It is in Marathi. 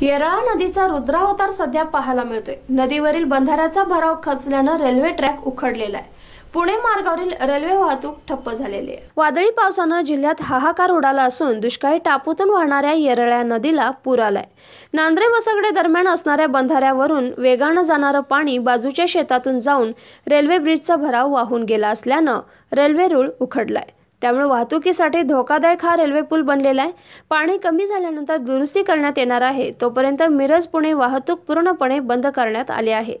येरळा नदीचा रुद्रावतार सध्या पाहायला मिळतोय नदीवरील बंधाऱ्याचा भराव खचल्यानं रेल्वे ट्रॅक उखडलेला आहे पुणे मार्गावरील रेल्वे वाहतूक ठप्प झालेली आहे वादळी पावसानं जिल्ह्यात हाहाकार उडाला असून दुष्काळी टापूतून वाहणाऱ्या येरळ्या नदीला पूर आलाय नांद्रे वसगडे दरम्यान असणाऱ्या बंधाऱ्यावरून वेगानं जाणारं पाणी बाजूच्या शेतातून जाऊन रेल्वे ब्रिजचा भराव वाहून गेला असल्यानं रेल्वे रूळ उखडलाय त्यामुळे वाहतुकीसाठी धोकादायक हा रेल्वे पूल बनलेला आहे पाणी कमी झाल्यानंतर दुरुस्ती करण्यात येणार आहे तोपर्यंत मिरज पुणे वाहतूक पूर्णपणे बंद करण्यात आली आहे